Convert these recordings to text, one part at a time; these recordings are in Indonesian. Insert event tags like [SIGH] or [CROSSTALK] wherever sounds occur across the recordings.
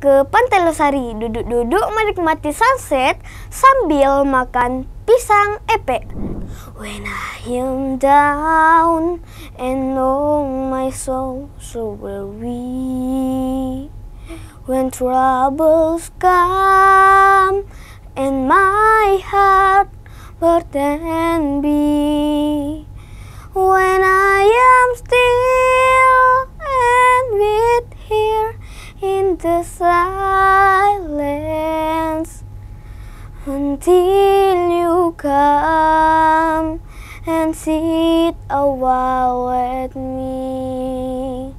ke Pantai Losari duduk-duduk menikmati sunset sambil makan pisang epe. When I am down and all my soul so weary When troubles come and my heart burden be When I am still and with here in the silence until you come and sit a while with me.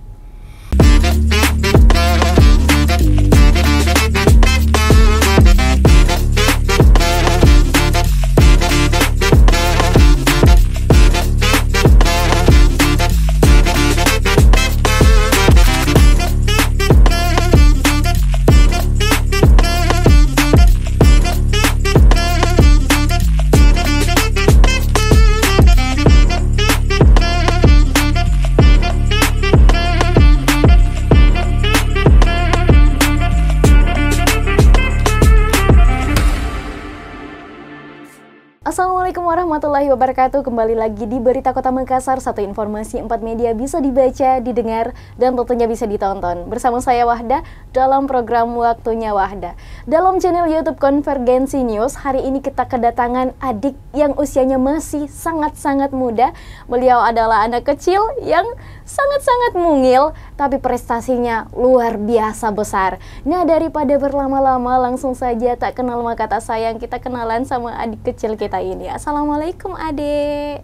wabarakatuh. Kembali lagi di Berita Kota Makassar, satu informasi empat media bisa dibaca, didengar, dan tentunya bisa ditonton. Bersama saya Wahda dalam program Waktunya Wahda. Dalam channel YouTube Konvergensi News, hari ini kita kedatangan adik yang usianya masih sangat-sangat muda. Beliau adalah anak kecil yang sangat-sangat mungil, tapi prestasinya luar biasa besar. Nah, daripada berlama-lama, langsung saja tak kenal maka tak sayang, kita kenalan sama adik kecil kita ini. Assalamualaikum adik adik.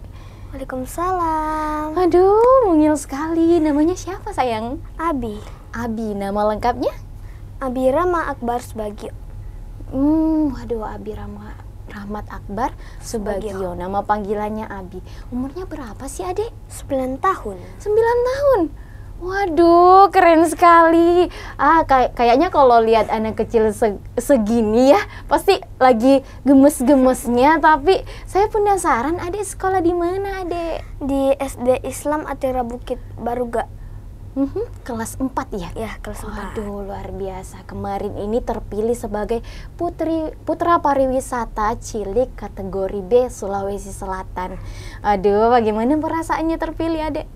Waalaikumsalam. Aduh, mungil sekali. Namanya siapa sayang? Abi. Abi, nama lengkapnya? Abi Rama Akbar Subagio. Hmm, waduh Abi Rama Rahmat Akbar Subagio. Subagio. Nama panggilannya Abi. Umurnya berapa sih, adek? 9 tahun. 9 tahun. Waduh, keren sekali. Ah, kayak kayaknya kalau lihat anak kecil se segini ya, pasti lagi gemes-gemesnya. Tapi saya penasaran, adik sekolah di mana, adik? Di SD Islam Atira Bukit Baruga. Mm-hmm, kelas 4 ya? Ya, kelas 4. Aduh, luar biasa. Kemarin ini terpilih sebagai putri putra pariwisata cilik kategori B Sulawesi Selatan. Aduh, bagaimana perasaannya terpilih, Adek?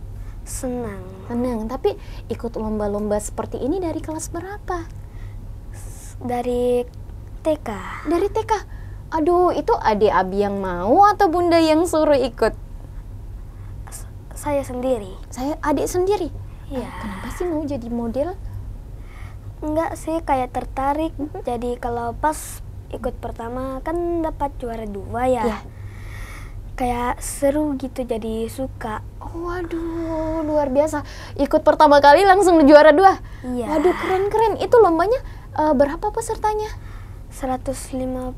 Senang. Senang. Tapi ikut lomba-lomba seperti ini dari kelas berapa? Dari TK. Dari TK. Aduh, itu adik Abi yang mau atau bunda yang suruh ikut? saya sendiri. Saya adik sendiri. Iya. kenapa sih mau jadi model? Enggak sih, kayak tertarik. Jadi kalau pas ikut pertama kan dapat juara dua ya. ya kayak seru gitu jadi suka. waduh, luar biasa. Ikut pertama kali langsung juara dua. Iya. Waduh, keren-keren. Itu lombanya uh, berapa pesertanya? 150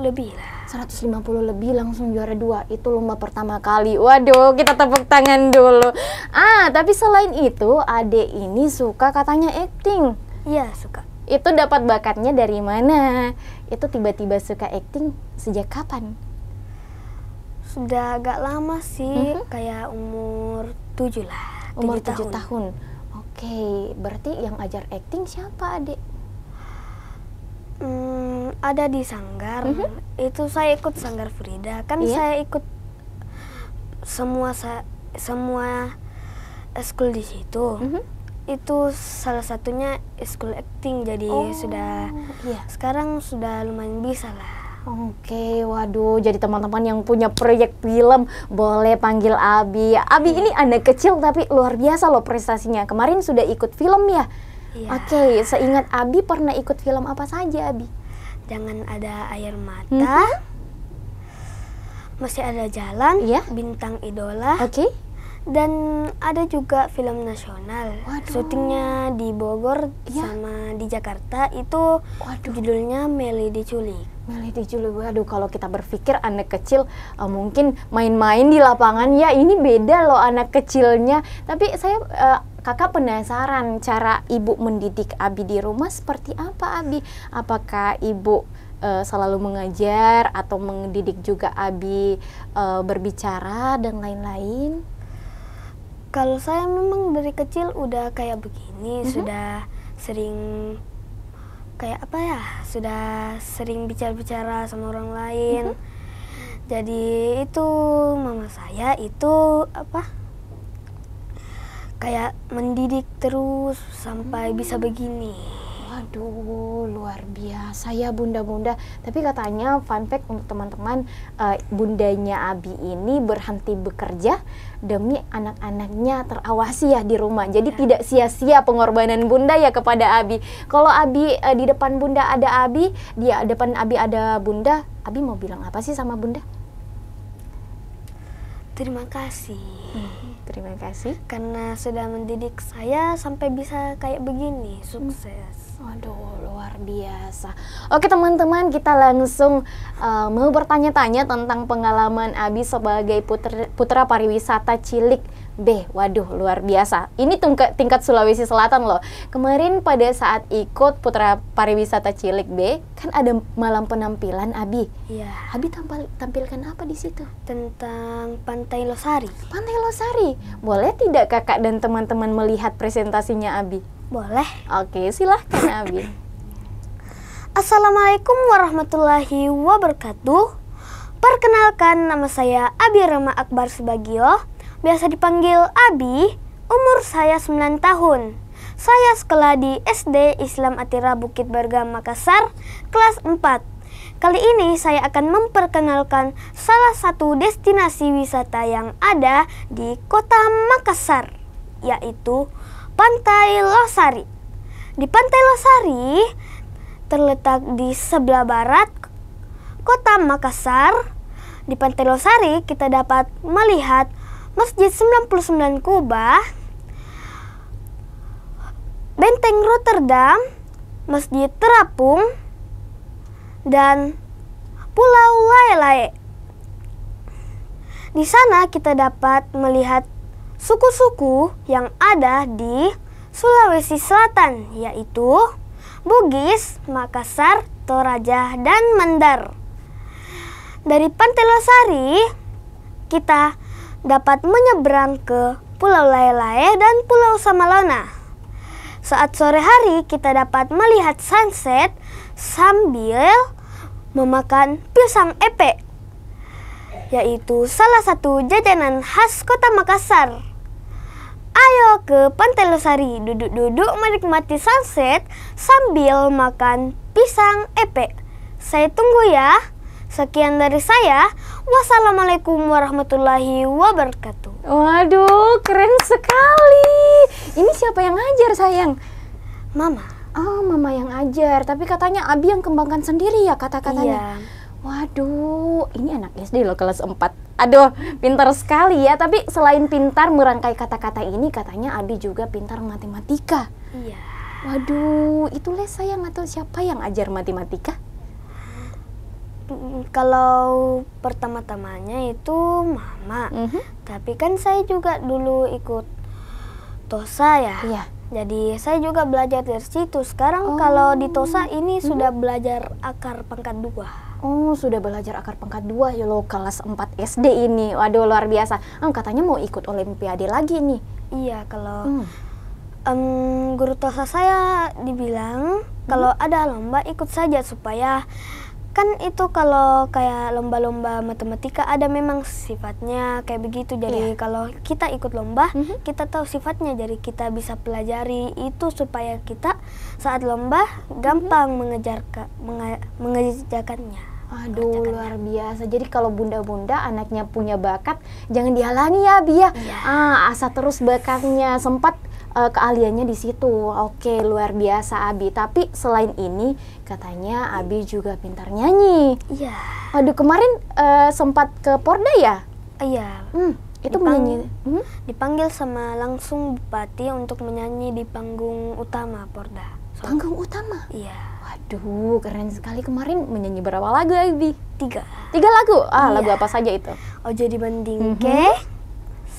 lebih lah. 150 lebih langsung juara dua. Itu lomba pertama kali. Waduh, kita tepuk tangan dulu. Ah, tapi selain itu, Ade ini suka katanya acting. Iya, suka. Itu dapat bakatnya dari mana? Itu tiba-tiba suka acting sejak kapan? Sudah agak lama sih, mm -hmm. kayak umur tujuh lah. umur tujuh tahun. tahun. Oke, okay. berarti yang ajar acting siapa, Adik? Hmm, ada di Sanggar. Mm -hmm. Itu saya ikut Sanggar Frida. Kan yeah. saya ikut semua sa semua school di situ. Mm -hmm. Itu salah satunya school acting jadi oh, sudah iya. sekarang sudah lumayan bisa lah. Oke, waduh, jadi teman-teman yang punya proyek film boleh panggil Abi. Abi ini anak kecil tapi luar biasa loh prestasinya. Kemarin sudah ikut film ya? Iya. Oke, seingat Abi pernah ikut film apa saja Abi? Jangan ada air mata. -hmm. Masih ada jalan. Iya. Bintang idola. Oke. Dan ada juga film nasional. Waduh. Syutingnya di Bogor iya. sama di Jakarta itu Waduh. judulnya Meli diculik. Meliti Julio, aduh kalau kita berpikir anak kecil uh, mungkin main-main di lapangan ya ini beda loh anak kecilnya. Tapi saya uh, kakak penasaran cara ibu mendidik Abi di rumah seperti apa Abi? Apakah ibu uh, selalu mengajar atau mendidik juga Abi uh, berbicara dan lain-lain? Kalau saya memang dari kecil udah kayak begini, mm -hmm. sudah sering kayak apa ya sudah sering bicara-bicara sama orang lain mm -hmm. jadi itu mama saya itu apa kayak mendidik terus sampai mm -hmm. bisa begini aduh luar biasa ya bunda-bunda. Tapi katanya fun fact untuk teman-teman, uh, bundanya Abi ini berhenti bekerja demi anak-anaknya terawasi ya di rumah. Jadi ya. tidak sia-sia pengorbanan bunda ya kepada Abi. Kalau Abi uh, di depan bunda ada Abi, di depan Abi ada bunda, Abi mau bilang apa sih sama bunda? Terima kasih. Hmm, terima kasih. Karena sudah mendidik saya sampai bisa kayak begini, hmm. sukses. Hmm. Waduh, luar biasa. Oke teman-teman, kita langsung uh, mau bertanya-tanya tentang pengalaman Abi sebagai putra, putra pariwisata cilik B. Waduh, luar biasa. Ini tingkat Sulawesi Selatan loh. Kemarin pada saat ikut Putra Pariwisata Cilik B, kan ada malam penampilan Abi. Iya. Abi tampil, tampilkan apa di situ? Tentang Pantai Losari. Pantai Losari. Boleh tidak kakak dan teman-teman melihat presentasinya Abi? Boleh. Oke, silahkan Abi. [COUGHS] Assalamualaikum warahmatullahi wabarakatuh. Perkenalkan nama saya Abi Rama Akbar Subagio biasa dipanggil Abi, umur saya 9 tahun. Saya sekolah di SD Islam Atira Bukit Barga Makassar, kelas 4. Kali ini saya akan memperkenalkan salah satu destinasi wisata yang ada di kota Makassar, yaitu Pantai Losari. Di Pantai Losari terletak di sebelah barat kota Makassar. Di Pantai Losari kita dapat melihat Masjid 99 Kubah, Benteng Rotterdam, Masjid Terapung, dan Pulau Lae-Lae. Di sana kita dapat melihat suku-suku yang ada di Sulawesi Selatan, yaitu Bugis, Makassar, Toraja, dan Mandar. Dari Pantai Losari, kita dapat menyeberang ke Pulau Lae-Lae dan Pulau Samalona. Saat sore hari kita dapat melihat sunset sambil memakan pisang epe, yaitu salah satu jajanan khas kota Makassar. Ayo ke Pantai Losari, duduk-duduk menikmati sunset sambil makan pisang epe. Saya tunggu ya. Sekian dari saya. Wassalamualaikum warahmatullahi wabarakatuh. Waduh, keren sekali. Ini siapa yang ngajar, sayang? Mama. Oh, mama yang ajar. Tapi katanya Abi yang kembangkan sendiri ya kata-katanya. Iya. Waduh, ini anak SD loh kelas 4. Aduh, pintar sekali ya. Tapi selain pintar merangkai kata-kata ini, katanya Abi juga pintar matematika. Iya. Waduh, itu les sayang atau siapa yang ajar matematika? kalau pertama-tamanya itu mama. Mm -hmm. Tapi kan saya juga dulu ikut Tosa ya. Iya. Jadi saya juga belajar dari situ. Sekarang oh. kalau di Tosa ini mm -hmm. sudah belajar akar pangkat dua. Oh, sudah belajar akar pangkat dua ya lo kelas 4 SD ini. Waduh luar biasa. Um, katanya mau ikut olimpiade lagi nih. Iya, kalau mm. um, guru Tosa saya dibilang -hmm. kalau mm-hmm. ada lomba ikut saja supaya kan itu kalau kayak lomba-lomba matematika ada memang sifatnya kayak begitu jadi yeah. kalau kita ikut lomba mm -hmm. kita tahu sifatnya jadi kita bisa pelajari itu supaya kita saat lomba gampang mm -hmm. mengejar ke, menge, mengejarkannya Aduh luar biasa. Jadi kalau bunda-bunda anaknya punya bakat, jangan dihalangi ya Bia. Ya. Yeah. Ah, asa terus bakatnya. Sempat uh, keahliannya di situ. Oke, luar biasa Abi. Tapi selain ini katanya Abi juga pintar nyanyi. Iya. Aduh, kemarin uh, sempat ke Porda ya? Iya. Hmm, itu Dipang menyanyi. Hmm? Dipanggil sama langsung bupati untuk menyanyi di panggung utama Porda. So, panggung utama? Iya. Waduh, keren sekali kemarin menyanyi berapa lagu Abi? Tiga. Tiga lagu? Ah, iya. lagu apa saja itu? Oh, jadi banding mm -hmm.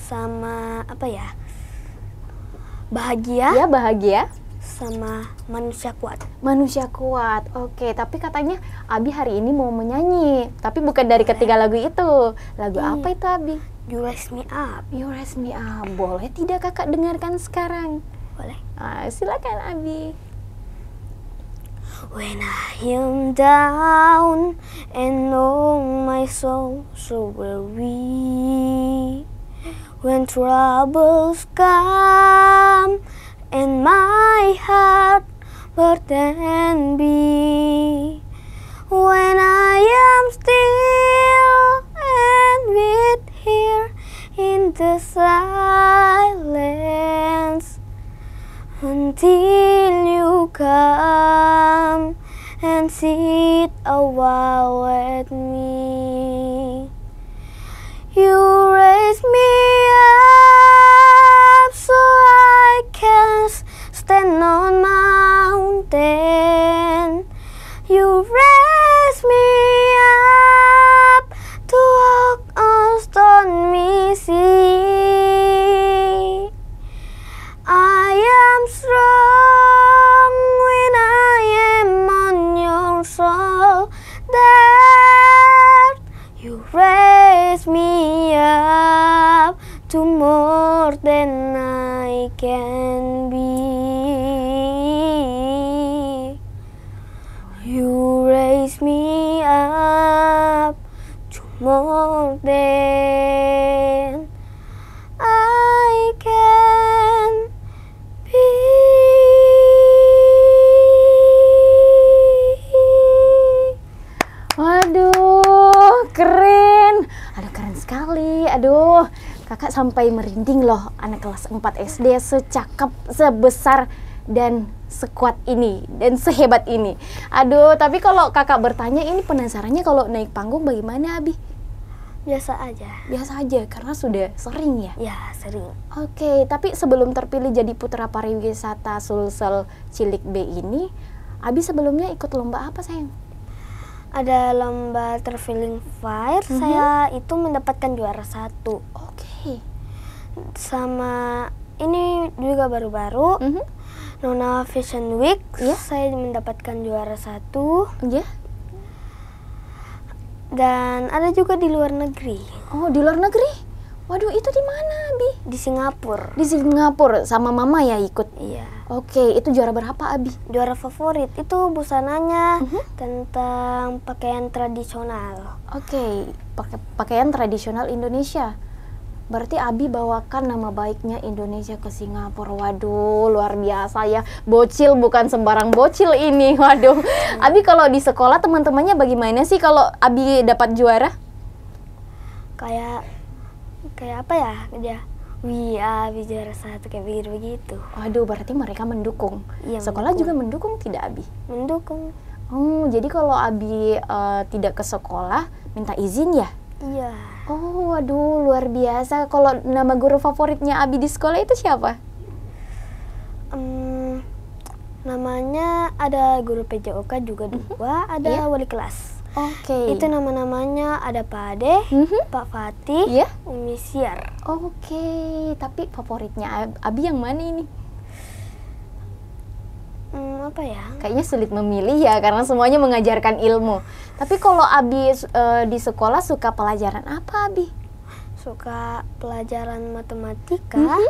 sama apa ya? bahagia ya bahagia sama manusia kuat manusia kuat oke tapi katanya Abi hari ini mau menyanyi tapi bukan dari boleh. ketiga lagu itu lagu hmm. apa itu Abi You Raise Me Up You Raise Me Up boleh tidak kakak dengarkan sekarang boleh ah, silakan Abi When I am down and all my soul so weary When troubles come and my heart then be, when I am still and with here in the sun. raise me up to more than I can. sampai merinding loh anak kelas 4 SD secakap, sebesar dan sekuat ini dan sehebat ini. Aduh, tapi kalau kakak bertanya ini penasarannya kalau naik panggung bagaimana Abi? Biasa aja. Biasa aja karena sudah sering ya. Ya sering. Oke, okay, tapi sebelum terpilih jadi putra pariwisata Sulsel Cilik B ini, Abi sebelumnya ikut lomba apa sayang? Ada lomba traveling fire. Mm -hmm. Saya itu mendapatkan juara satu. Oke. Okay sama ini juga baru-baru mm -hmm. Nona Fashion Week yeah. saya mendapatkan juara satu yeah. dan ada juga di luar negeri oh di luar negeri Waduh, itu di mana, Abi? Di Singapura. Di Singapura sama Mama ya ikut. Iya. Oke, itu juara berapa, Abi? Juara favorit itu busananya uh mhm. -huh. tentang pakaian tradisional. Oke, pakai pakaian tradisional Indonesia. Berarti Abi bawakan nama baiknya Indonesia ke Singapura. Waduh, luar biasa ya. Bocil bukan sembarang bocil ini. [LAUGHS] Waduh. Hmm. Abi kalau di sekolah teman-temannya bagaimana sih kalau Abi dapat juara? Kayak kayak apa ya dia? We are satu kayak begitu begitu. Waduh, berarti mereka mendukung. Iya, sekolah mendukung. juga mendukung tidak Abi? Mendukung. Oh, jadi kalau Abi uh, tidak ke sekolah minta izin ya? Iya Oh, waduh, luar biasa. Kalau nama guru favoritnya Abi di sekolah itu siapa? Um, namanya ada guru PJOK juga mm -hmm. dua, ada yeah. wali kelas. Oke. Okay. Itu nama-namanya ada Pak Ade, mm -hmm. Pak Fatih, yeah. Umi Siar. Oke, okay. tapi favoritnya Abi yang mana ini? Hmm, apa ya? Kayaknya sulit memilih ya karena semuanya mengajarkan ilmu. Tapi kalau Abi e, di sekolah suka pelajaran apa Abi? Suka pelajaran matematika. Mm -hmm.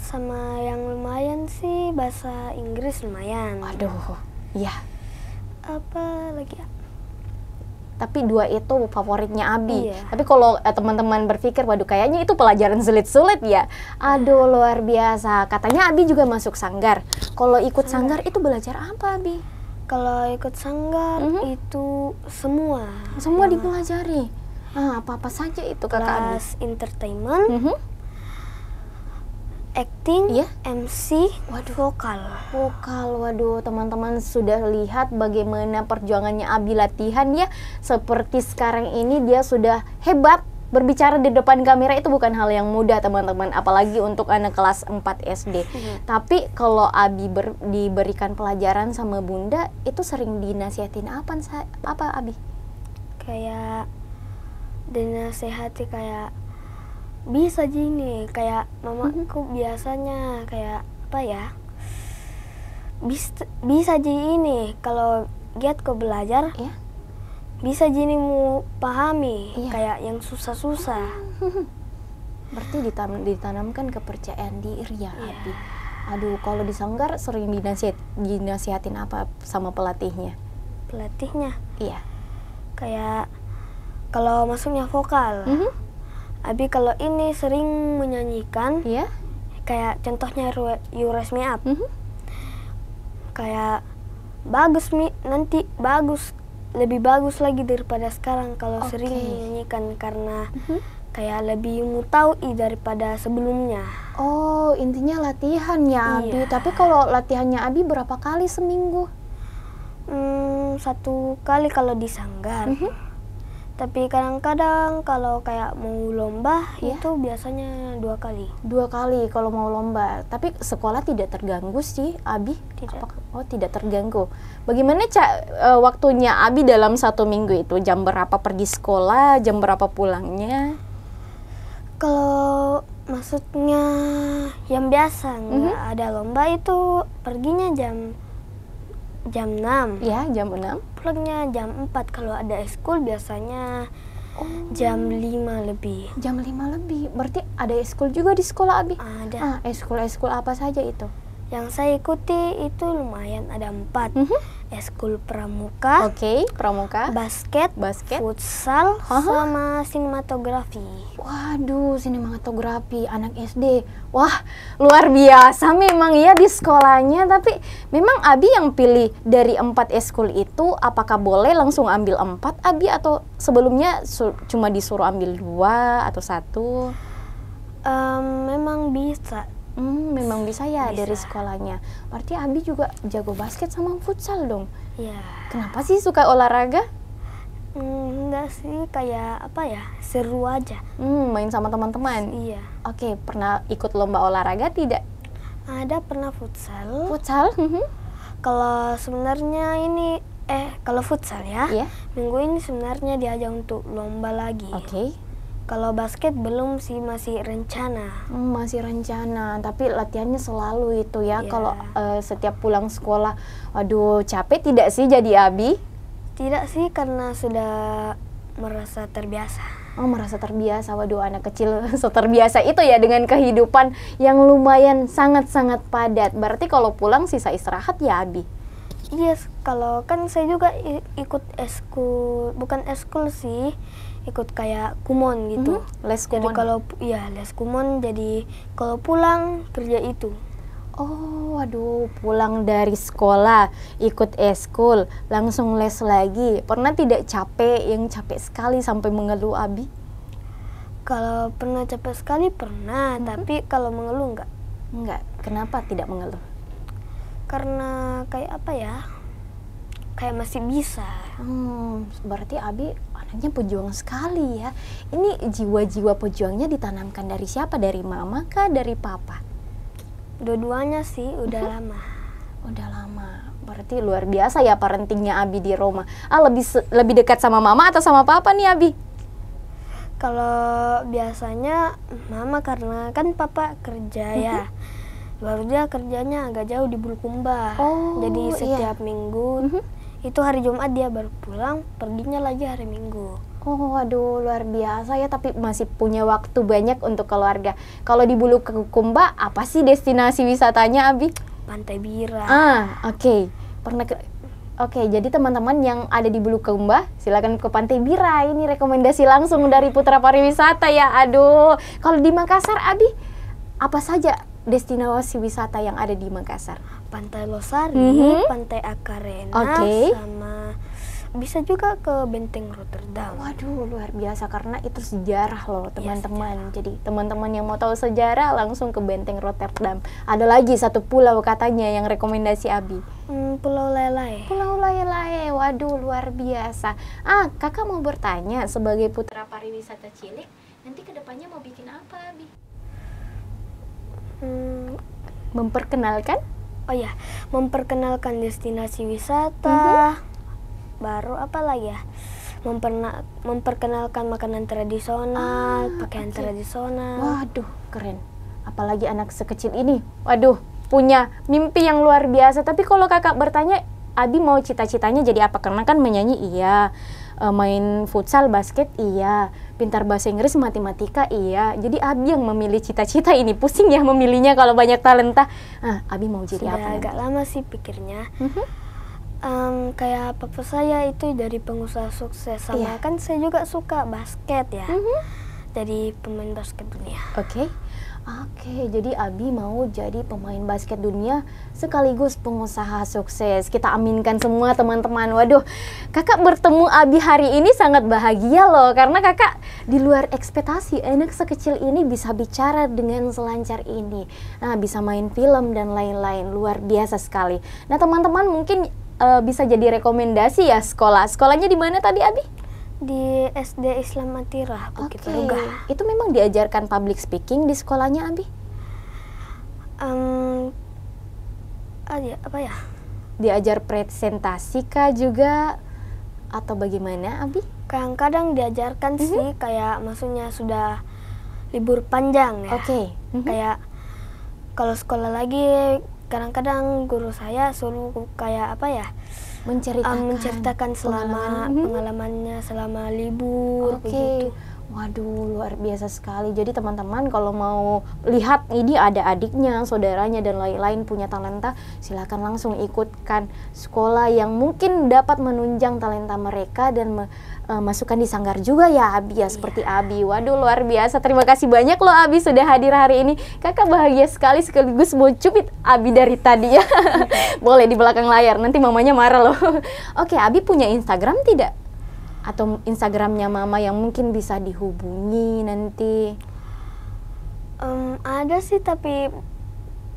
Sama yang lumayan sih bahasa Inggris lumayan. Waduh, iya. Apa lagi ya? tapi dua itu favoritnya Abi. Iya. Tapi kalau eh, teman-teman berpikir, waduh kayaknya itu pelajaran sulit-sulit ya. Aduh luar biasa. Katanya Abi juga masuk sanggar. Kalau ikut iya. sanggar. itu belajar apa Abi? Kalau ikut sanggar mm -hmm. itu semua. Semua iya. dipelajari. Ah, apa-apa saja itu kakak Kelas entertainment. Mm -hmm acting, yeah. MC, waduh. vokal. Vokal, waduh teman-teman sudah lihat bagaimana perjuangannya Abi latihan ya. Seperti sekarang ini dia sudah hebat berbicara di depan kamera itu bukan hal yang mudah teman-teman apalagi untuk anak kelas 4 SD iya. tapi kalau Abi ber, diberikan pelajaran sama Bunda itu sering dinasihatin apa apa Abi kayak dinasehati kayak bisa gini kayak mamaku mm-hmm. biasanya kayak apa ya bisa bisa jadi ini kalau giat kau belajar yeah. bisa jadi mau pahami yeah. kayak yang susah-susah [LAUGHS] berarti ditan- ditanamkan kepercayaan diri ya yeah. Abi aduh kalau di sanggar sering dinasihat dinasihatin apa sama pelatihnya pelatihnya iya yeah. kayak kalau masuknya vokal mm-hmm Abi kalau ini sering menyanyikan iya? kayak contohnya Me Up mm -hmm. kayak bagus mi nanti bagus lebih bagus lagi daripada sekarang kalau okay. sering menyanyikan karena mm -hmm. kayak lebih i daripada sebelumnya. Oh, intinya latihan ya iya. Abi. Iya. Tapi kalau latihannya Abi berapa kali seminggu? Hmm, satu kali kalau di sanggar. Mm -hmm tapi kadang-kadang kalau kayak mau lomba ya. itu biasanya dua kali dua kali kalau mau lomba tapi sekolah tidak terganggu sih Abi tidak Apakah? oh tidak terganggu bagaimana cak e, waktunya Abi dalam satu minggu itu jam berapa pergi sekolah jam berapa pulangnya kalau maksudnya yang biasa nggak mm -hmm. ada lomba itu perginya jam Jam 6. Ya, jam 6. Pulangnya jam 4 kalau ada eskul biasanya oh. jam 5 lebih. Jam 5 lebih. Berarti ada eskul juga di sekolah Abi? Ada. Ah, eskul-eskul apa saja itu? Yang saya ikuti itu lumayan ada empat. Mm -hmm. Eskul pramuka. Oke, okay, pramuka. Basket. Basket. Futsal. Huh? Sama sinematografi. Waduh, sinematografi anak SD. Wah, luar biasa memang ya di sekolahnya. Tapi memang Abi yang pilih dari empat eskul itu, apakah boleh langsung ambil empat Abi atau sebelumnya cuma disuruh ambil dua atau satu? Um, memang bisa Hmm, memang bisa ya bisa. dari sekolahnya. Berarti Abi juga jago basket sama futsal dong. Iya. Kenapa sih suka olahraga? Hmm, enggak sih, kayak apa ya, seru aja. Hmm, main sama teman-teman? Iya. Oke, pernah ikut lomba olahraga tidak? Ada, pernah futsal. Futsal? Mhm. kalau sebenarnya ini, eh kalau futsal ya, yeah. minggu ini sebenarnya diajak untuk lomba lagi. Oke. Okay kalau basket belum sih masih rencana. Hmm, masih rencana, tapi latihannya selalu itu ya. Yeah. Kalau uh, setiap pulang sekolah, aduh capek tidak sih jadi abi? Tidak sih karena sudah merasa terbiasa. Oh merasa terbiasa, waduh anak kecil so [LAUGHS] terbiasa itu ya dengan kehidupan yang lumayan sangat-sangat padat. Berarti kalau pulang sisa istirahat ya abi? Iya, yes, kalau kan saya juga ikut eskul, bukan eskul sih ikut kayak kumon gitu. Mm -hmm. Les kumon. Jadi kalau ya les kumon jadi kalau pulang kerja itu. Oh, aduh pulang dari sekolah ikut eskul, langsung les lagi. Pernah tidak capek yang capek sekali sampai mengeluh Abi? Kalau pernah capek sekali pernah, mm -hmm. tapi kalau mengeluh enggak. Enggak. Kenapa tidak mengeluh? Karena kayak apa ya? kayak masih bisa. Hmm, berarti Abi anaknya pejuang sekali ya. Ini jiwa-jiwa pejuangnya ditanamkan dari siapa? Dari mama kah? Dari papa? Dua-duanya sih, udah mhm. lama. Udah lama. Berarti luar biasa ya parentingnya Abi di Roma. Ah, lebih lebih dekat sama mama atau sama papa nih Abi? Kalau biasanya mama karena kan papa kerja mhm. ya baru dia kerjanya agak jauh di Bulukumba. Oh, jadi iya. setiap iya. minggu mm -hmm itu hari Jumat dia baru pulang perginya lagi hari Minggu Oh, aduh luar biasa ya, tapi masih punya waktu banyak untuk keluarga. Kalau di Kekumba, apa sih destinasi wisatanya, Abi? Pantai Bira. Ah, oke. Okay. Pernah ke Oke, okay, jadi teman-teman yang ada di Kekumba, silakan ke Pantai Bira. Ini rekomendasi langsung dari Putra Pariwisata ya. Aduh, kalau di Makassar, Abi, apa saja destinasi wisata yang ada di Makassar? Pantai Losari, mm -hmm. Pantai Akarena, okay. sama bisa juga ke Benteng Rotterdam. Waduh, luar biasa karena itu sejarah loh, iya, teman-teman. Ya, Jadi, teman-teman yang mau tahu sejarah langsung ke Benteng Rotterdam. Ada lagi satu pulau katanya yang rekomendasi Abi. Hmm, pulau Lelai. Pulau Lelai. Waduh, luar biasa. Ah, Kakak mau bertanya sebagai putra pariwisata cilik, nanti kedepannya mau bikin apa, Abi? Hmm, memperkenalkan oh ya memperkenalkan destinasi wisata mm -hmm. baru apa lagi ya Memperna memperkenalkan makanan tradisional ah, pakaian okay. tradisional waduh keren apalagi anak sekecil ini waduh punya mimpi yang luar biasa tapi kalau kakak bertanya Abi mau cita-citanya jadi apa karena kan menyanyi iya uh, main futsal, basket iya, pintar bahasa Inggris, matematika iya. Jadi Abi yang memilih cita-cita ini pusing ya memilihnya kalau banyak talenta. Ah, Abi mau jadi Sudah apa? Agak nanti? lama sih pikirnya. Mm -hmm. um, kayak papa saya itu dari pengusaha sukses sama yeah. kan saya juga suka basket ya. Mm -hmm. Jadi pemain basket dunia. Oke. Okay Oke, jadi Abi mau jadi pemain basket dunia sekaligus pengusaha sukses. Kita aminkan semua teman-teman. Waduh, kakak bertemu Abi hari ini sangat bahagia loh. Karena kakak di luar ekspektasi enak sekecil ini bisa bicara dengan selancar ini. Nah, bisa main film dan lain-lain. Luar biasa sekali. Nah, teman-teman mungkin uh, bisa jadi rekomendasi ya sekolah. Sekolahnya di mana tadi Abi? di SD Islam Matirah begitu okay. Itu memang diajarkan public speaking di sekolahnya Abi? Um, apa ya? Diajar presentasi kah juga atau bagaimana Abi? Kadang-kadang diajarkan mm -hmm. sih kayak maksudnya sudah libur panjang ya. Oke. Okay. Mm -hmm. Kayak kalau sekolah lagi kadang-kadang guru saya suruh kayak apa ya? menceritakan, um, menceritakan selama pengalaman. Mhm. pengalamannya selama libur okay. begitu Waduh, luar biasa sekali. Jadi teman-teman kalau mau lihat ini ada adiknya, saudaranya dan lain-lain punya talenta, silakan langsung ikutkan sekolah yang mungkin dapat menunjang talenta mereka dan me, uh, masukkan di sanggar juga ya Abi ya, seperti iya. Abi. Waduh, luar biasa. Terima kasih banyak loh Abi sudah hadir hari ini. Kakak bahagia sekali sekaligus mau cubit Abi dari tadi ya. [LAUGHS] Boleh di belakang layar, nanti mamanya marah loh. [LAUGHS] Oke, Abi punya Instagram tidak? atau Instagramnya Mama yang mungkin bisa dihubungi nanti? Um, ada sih, tapi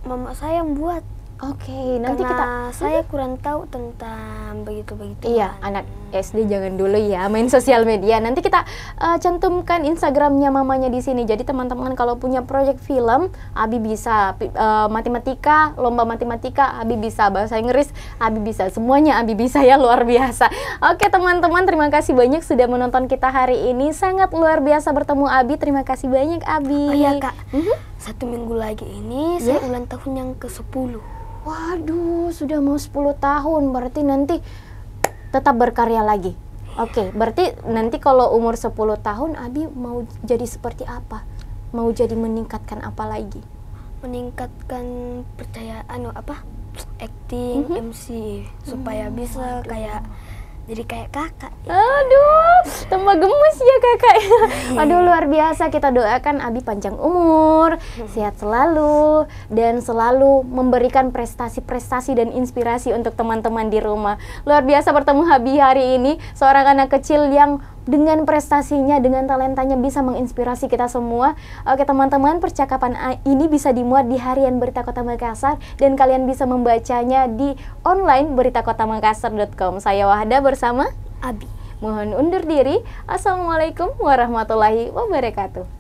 Mama saya yang buat. Oke, okay, nanti kita saya kurang tahu tentang begitu-begitu. Iya, anak SD jangan dulu ya main sosial media. Nanti kita uh, cantumkan Instagramnya mamanya di sini. Jadi teman-teman kalau punya proyek film, Abi bisa uh, matematika, lomba matematika, Abi bisa bahasa Inggris, Abi bisa semuanya, Abi bisa ya luar biasa. Oke, okay, teman-teman terima kasih banyak sudah menonton kita hari ini. Sangat luar biasa bertemu Abi. Terima kasih banyak Abi. Oh iya, Kak. Mm -hmm. Satu minggu lagi ini yeah. saya ulang tahun yang ke-10. Waduh, sudah mau 10 tahun, berarti nanti tetap berkarya lagi. Oke, okay, berarti nanti kalau umur 10 tahun Abi mau jadi seperti apa? Mau jadi meningkatkan apa lagi? Meningkatkan percayaan apa? Acting, mm -hmm. MC mm-hmm. supaya mm, bisa waduh. kayak jadi kayak kakak. Ya. Aduh, tambah gemes ya kakak. Ya. [LAUGHS] Aduh luar biasa kita doakan Abi panjang umur, [LAUGHS] sehat selalu dan selalu memberikan prestasi-prestasi dan inspirasi untuk teman-teman di rumah. Luar biasa bertemu Abi hari ini, seorang anak kecil yang dengan prestasinya, dengan talentanya bisa menginspirasi kita semua. Oke teman-teman, percakapan ini bisa dimuat di harian Berita Kota Makassar dan kalian bisa membacanya di online beritakotamakassar.com. Saya Wahda bersama Abi. Mohon undur diri. Assalamualaikum warahmatullahi wabarakatuh.